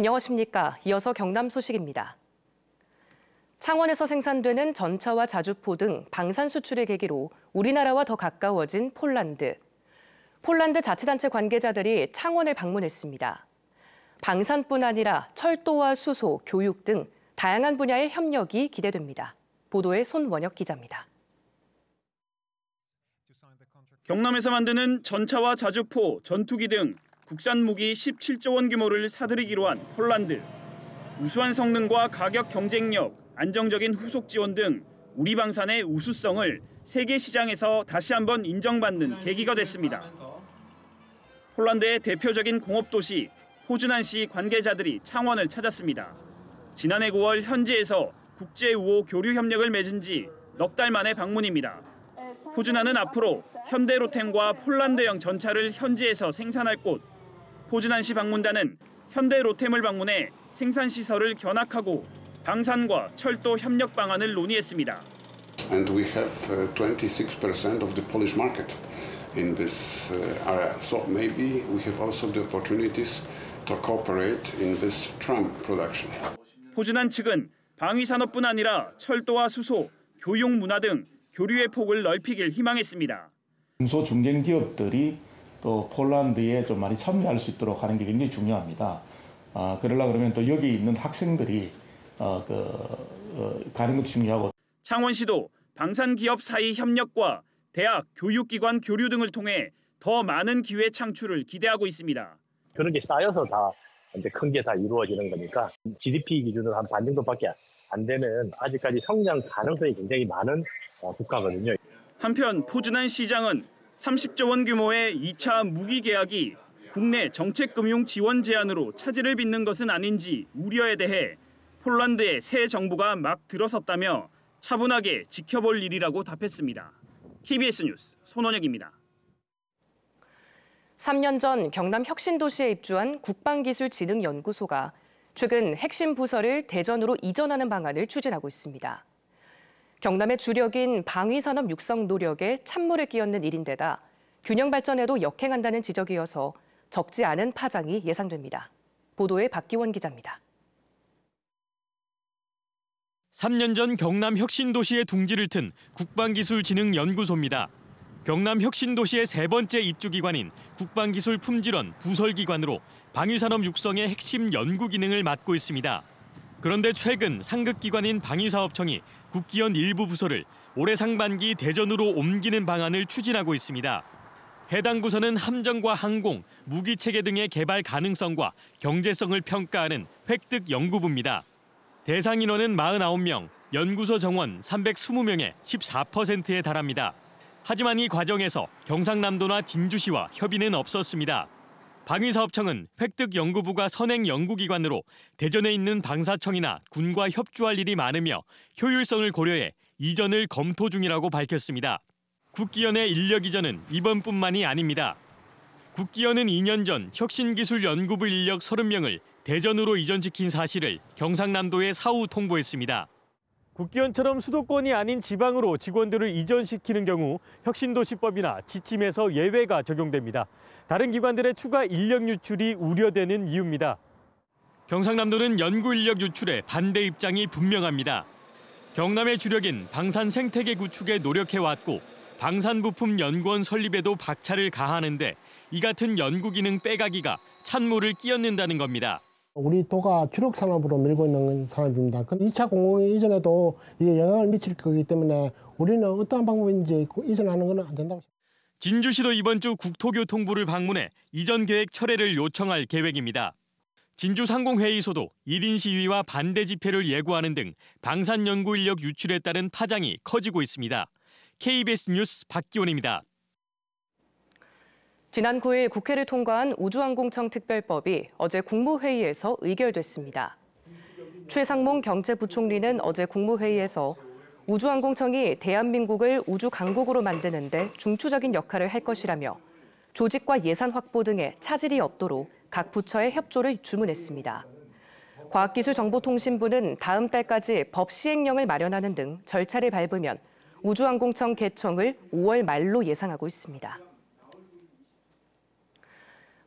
안녕하십니까. 이어서 경남 소식입니다. 창원에서 생산되는 전차와 자주포 등 방산 수출의 계기로 우리나라와 더 가까워진 폴란드. 폴란드 자치단체 관계자들이 창원을 방문했습니다. 방산뿐 아니라 철도와 수소, 교육 등 다양한 분야의 협력이 기대됩니다. 보도에 손원혁 기자입니다. 경남에서 만드는 전차와 자주포, 전투기 등 국산 무기 17조 원 규모를 사들이기로 한 폴란드. 우수한 성능과 가격 경쟁력, 안정적인 후속 지원 등 우리 방산의 우수성을 세계 시장에서 다시 한번 인정받는 계기가 됐습니다. 폴란드의 대표적인 공업 도시 포즈난시 관계자들이 창원을 찾았습니다. 지난해 9월 현지에서 국제 우호 교류 협력을 맺은 지 넉 달 만의 방문입니다. 포즈난은 앞으로 현대로템과 폴란드형 전차를 현지에서 생산할 곳 포즈난시 방문단은 현대 로템을 방문해 생산 시설을 견학하고 방산과 철도 협력 방안을 논의했습니다. And we have 26% of the Polish market in this area. So maybe we have also the opportunities to cooperate in this tram production. 포즈난 측은 방위 산업뿐 아니라 철도와 수소, 교육 문화 등 교류의 폭을 넓히길 희망했습니다. 중소 중견 기업들이 또 폴란드에 좀 많이 참여할 수 있도록 하는 게 굉장히 중요합니다. 아, 그러려 그러면 또 여기 있는 학생들이 어, 그, 어, 가는 것도 중요하고. 창원시도 방산기업 사이 협력과 대학, 교육기관 교류 등을 통해 더 많은 기회 창출을 기대하고 있습니다. 그런 게 쌓여서 다 이제 큰 게 다 이루어지는 거니까 GDP 기준으로 한 반 정도밖에 안 되는 아직까지 성장 가능성이 굉장히 많은 어, 국가거든요. 한편 포준한 시장은 30조 원 규모의 2차 무기 계약이 국내 정책금융 지원 제한으로 차질을 빚는 것은 아닌지 우려에 대해 폴란드의 새 정부가 막 들어섰다며 차분하게 지켜볼 일이라고 답했습니다. KBS 뉴스 손원혁입니다. 3년 전 경남 혁신도시에 입주한 국방기술진흥연구소가 최근 핵심 부서를 대전으로 이전하는 방안을 추진하고 있습니다. 경남의 주력인 방위산업 육성 노력에 찬물을 끼얹는 일인데다 균형 발전에도 역행한다는 지적이어서 적지 않은 파장이 예상됩니다. 보도에 박기원 기자입니다. 3년 전 경남 혁신도시의 둥지를 튼 국방기술진흥연구소입니다. 경남 혁신도시의 세 번째 입주기관인 국방기술 품질원 부설기관으로 방위산업 육성의 핵심 연구 기능을 맡고 있습니다. 그런데 최근 상급기관인 방위사업청이 국기원 일부 부서를 올해 상반기 대전으로 옮기는 방안을 추진하고 있습니다. 해당 부서는 함정과 항공, 무기체계 등의 개발 가능성과 경제성을 평가하는 획득 연구부입니다. 대상 인원은 49명, 연구소 정원 320명의 14%에 달합니다. 하지만 이 과정에서 경상남도나 진주시와 협의는 없었습니다. 방위사업청은 획득연구부가 선행 연구기관으로 대전에 있는 방사청이나 군과 협조할 일이 많으며 효율성을 고려해 이전을 검토 중이라고 밝혔습니다. 국기연의 인력 이전은 이번뿐만이 아닙니다. 국기연은 2년 전 혁신기술연구부 인력 30명을 대전으로 이전시킨 사실을 경상남도에 사후 통보했습니다. 국기원처럼 수도권이 아닌 지방으로 직원들을 이전시키는 경우 혁신도시법이나 지침에서 예외가 적용됩니다. 다른 기관들의 추가 인력 유출이 우려되는 이유입니다. 경상남도는 연구 인력 유출에 반대 입장이 분명합니다. 경남의 주력인 방산 생태계 구축에 노력해왔고 방산부품 연구원 설립에도 박차를 가하는데 이 같은 연구기능 빼가기가 찬물을 끼얹는다는 겁니다. 우리 도가 주력 산업으로 밀고 있는 산업입니다. 2차 공공이 전에도 이게 영향을 미칠 거기 때문에 우리는 어떠한 방법인지 이전하는 것은 안 된다고 생각합니다. 진주시도 이번 주 국토교통부를 방문해 이전 계획 철회를 요청할 계획입니다. 진주상공회의소도 1인 시위와 반대 집회를 예고하는 등 방산 연구 인력 유출에 따른 파장이 커지고 있습니다. KBS 뉴스 박기훈입니다. 지난 9일 국회를 통과한 우주항공청 특별법이 어제 국무회의에서 의결됐습니다. 최상몽 경제부총리는 어제 국무회의에서 우주항공청이 대한민국을 우주 강국으로 만드는 데 중추적인 역할을 할 것이라며 조직과 예산 확보 등에 차질이 없도록 각 부처의 협조를 주문했습니다. 과학기술정보통신부는 다음 달까지 법 시행령을 마련하는 등 절차를 밟으면 우주항공청 개청을 5월 말로 예상하고 있습니다.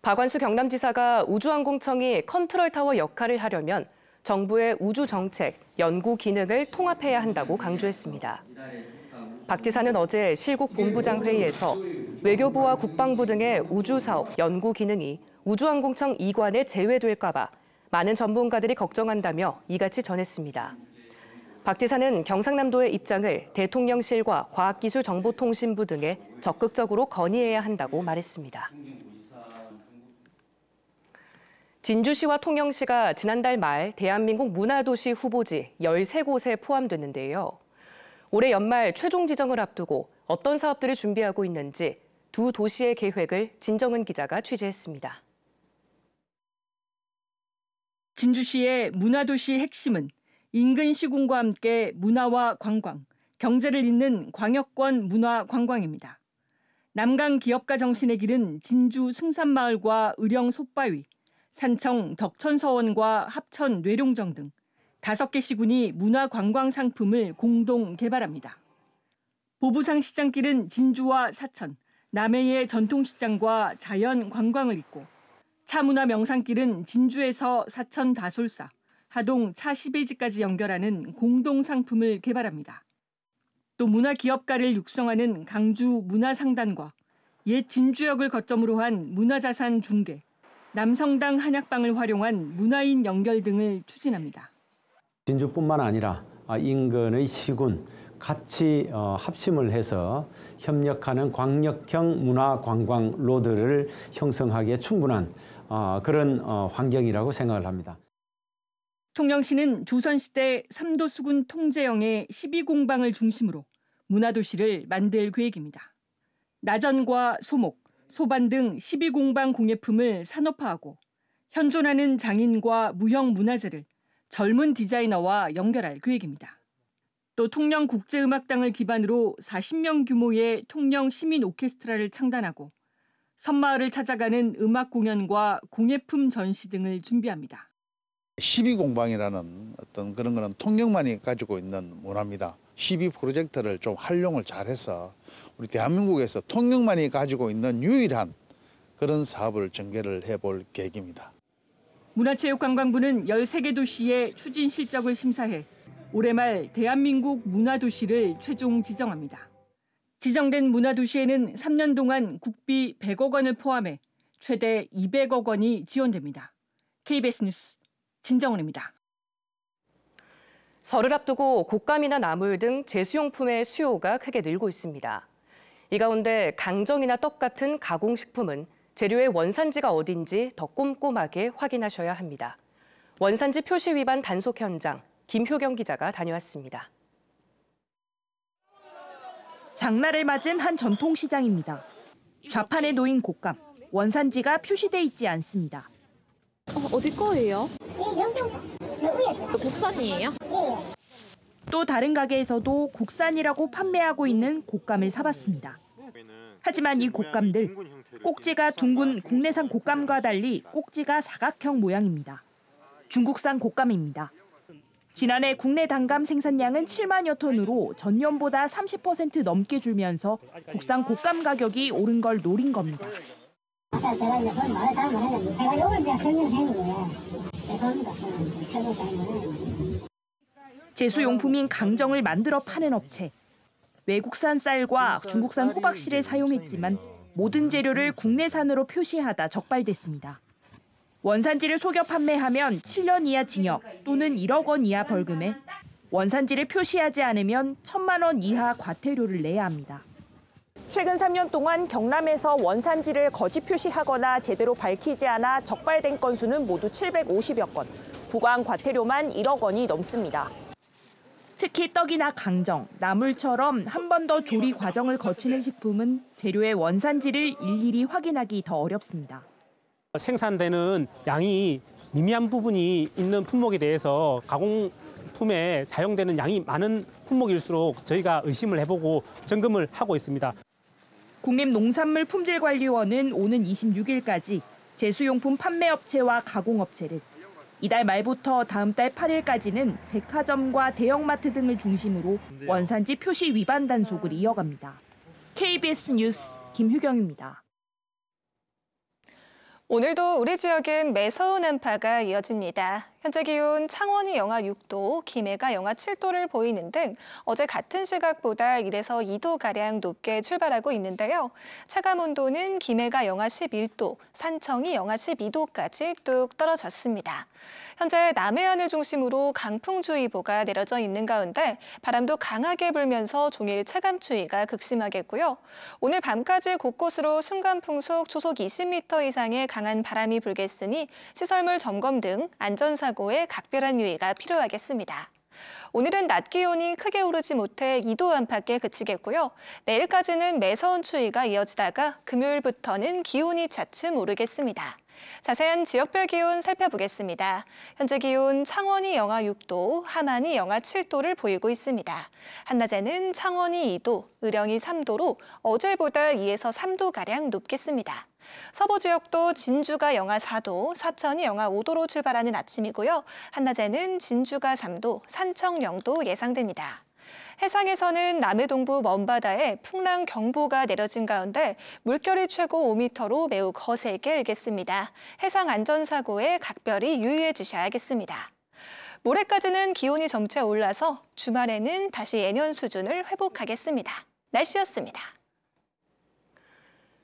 박완수 경남지사가 우주항공청이 컨트롤타워 역할을 하려면 정부의 우주 정책, 연구 기능을 통합해야 한다고 강조했습니다. 박 지사는 어제 실국 본부장 회의에서 외교부와 국방부 등의 우주 사업 연구 기능이 우주항공청 이관에 제외될까 봐 많은 전문가들이 걱정한다며 이같이 전했습니다. 박 지사는 경상남도의 입장을 대통령실과 과학기술정보통신부 등에 적극적으로 건의해야 한다고 말했습니다. 진주시와 통영시가 지난달 말 대한민국 문화도시 후보지 13곳에 포함됐는데요. 올해 연말 최종 지정을 앞두고 어떤 사업들을 준비하고 있는지 두 도시의 계획을 진정은 기자가 취재했습니다. 진주시의 문화도시 핵심은 인근 시군과 함께 문화와 관광, 경제를 잇는 광역권 문화 관광입니다. 남강 기업가 정신의 길은 진주 승산마을과 의령 솥바위, 산청 덕천서원과 합천 뇌룡정 등 다섯 개 시군이 문화관광 상품을 공동 개발합니다. 보부상 시장길은 진주와 사천, 남해의 전통시장과 자연관광을 잇고 차문화 명상길은 진주에서 사천 다솔사, 하동 차시베이지까지 연결하는 공동 상품을 개발합니다. 또 문화기업가를 육성하는 강주 문화상단과 옛 진주역을 거점으로 한 문화자산 중개, 남성당 한약방을 활용한 문화인 연결 등을 추진합니다. 진주뿐만 아니라 아, 인근의 시군 같이 어, 합심을 해서 협력하는 광역형 문화 관광 로드를 형성하기에 충분한 아, 그런 어, 환경이라고 생각을 합니다. 통영시는 조선시대 삼도수군 통제영의 12공방을 중심으로 문화도시를 만들 계획입니다. 나전과 소목, 소반 등 12공방 공예품을 산업화하고 현존하는 장인과 무형 문화재를 젊은 디자이너와 연결할 계획입니다. 또 통영 국제음악당을 기반으로 40명 규모의 통영 시민 오케스트라를 창단하고 섬마을을 찾아가는 음악 공연과 공예품 전시 등을 준비합니다. 12공방이라는 어떤 그런 거는 통영만이 가지고 있는 문화입니다. 12프로젝터를좀 활용을 잘해서 우리 대한민국에서 통영만이 가지고 있는 유일한 그런 사업을 전개를 해볼 계획입니다. 문화체육관광부는 13개 도시의 추진 실적을 심사해 올해 말 대한민국 문화도시를 최종 지정합니다. 지정된 문화도시에는 3년 동안 국비 100억 원을 포함해 최대 200억 원이 지원됩니다. KBS 뉴스 진정훈입니다. 설을 앞두고 곶감이나 나물 등 제수용품의 수요가 크게 늘고 있습니다. 이 가운데 강정이나 떡 같은 가공식품은 재료의 원산지가 어딘지 더 꼼꼼하게 확인하셔야 합니다. 원산지 표시 위반 단속 현장 김효경 기자가 다녀왔습니다. 장날을 맞은 한 전통시장입니다. 좌판에 놓인 곶감, 원산지가 표시돼 있지 않습니다. 어, 디 거예요? 국산이에요? 어, 또 다른 가게에서도 국산이라고 판매하고 있는 곶감을 사봤습니다. 하지만 이 곶감들 꼭지가 둥근 국내산 곶감과 달리 꼭지가 사각형 모양입니다. 중국산 곶감입니다. 지난해 국내 단감 생산량은 7만여 톤으로 전년보다 30% 넘게 줄면서 국산 곶감 가격이 오른 걸 노린 겁니다. 제수용품인 강정을 만들어 파는 업체. 외국산 쌀과 중국산 호박씨를 사용했지만 모든 음. 재료를 국내산으로 표시하다 적발됐습니다. 원산지를 속여 판매하면 7년 이하 징역 또는 1억 원 이하 벌금에 원산지를 표시하지 않으면 1천만 원 이하 과태료를 내야 합니다. 최근 3년 동안 경남에서 원산지를 거짓 표시하거나 제대로 밝히지 않아 적발된 건수는 모두 750여 건, 부과한 과태료만 1억 원이 넘습니다. 특히 떡이나 강정, 나물처럼 한 번 더 조리 과정을 거치는 식품은 재료의 원산지를 일일이 확인하기 더 어렵습니다. 생산되는 양이 미미한 부분이 있는 품목에 대해서 가공품에 사용되는 양이 많은 품목일수록 저희가 의심을 해보고 점검을 하고 있습니다. 국립농산물품질관리원은 오는 26일까지 제수용품 판매업체와 가공업체를 이달 말부터 다음 달 8일까지는 백화점과 대형마트 등을 중심으로 원산지 표시 위반 단속을 이어갑니다. KBS 뉴스 김효경입니다. 오늘도 우리 지역은 매서운 한파가 이어집니다. 현재 기온 창원이 영하 6도, 김해가 영하 7도를 보이는 등 어제 같은 시각보다 1에서 2도가량 높게 출발하고 있는데요. 체감온도는 김해가 영하 11도, 산청이 영하 12도까지 뚝 떨어졌습니다. 현재 남해안을 중심으로 강풍주의보가 내려져 있는 가운데 바람도 강하게 불면서 종일 체감추위가 극심하겠고요. 오늘 밤까지 곳곳으로 순간풍속 초속 20m 이상의 강한 바람이 불겠으니 시설물 점검 등 안전사고 사고에 각별한 유의가 필요하겠습니다. 오늘은 낮 기온이 크게 오르지 못해 2도 안팎에 그치겠고요. 내일까지는 매서운 추위가 이어지다가 금요일부터는 기온이 차츰 오르겠습니다. 자세한 지역별 기온 살펴보겠습니다. 현재 기온 창원이 영하 6도, 하만이 영하 7도를 보이고 있습니다. 한낮에는 창원이 2도, 의령이 3도로 어제보다 2에서 3도가량 높겠습니다. 서부 지역도 진주가 영하 4도, 사천이 영하 5도로 출발하는 아침이고요. 한낮에는 진주가 3도, 산청 0도 예상됩니다. 해상에서는 남해 동부 먼바다에 풍랑 경보가 내려진 가운데 물결이 최고 5m로 매우 거세게 일겠습니다. 해상 안전사고에 각별히 유의해 주셔야겠습니다. 모레까지는 기온이 점차 올라서 주말에는 다시 예년 수준을 회복하겠습니다. 날씨였습니다.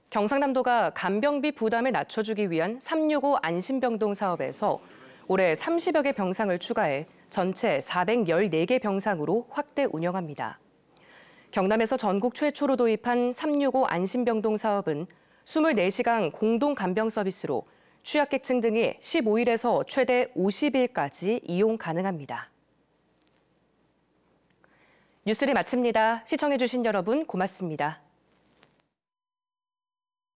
경상남도가 간병비 부담을 낮춰주기 위한 365 안심병동 사업에서 올해 30여 개 병상을 추가해 전체 414개 병상으로 확대 운영합니다. 경남에서 전국 최초로 도입한 365 안심병동 사업은 24시간 공동 간병 서비스로 취약계층 등이 15일에서 최대 50일까지 이용 가능합니다. 뉴스를 마칩니다. 시청해주신 여러분 고맙습니다.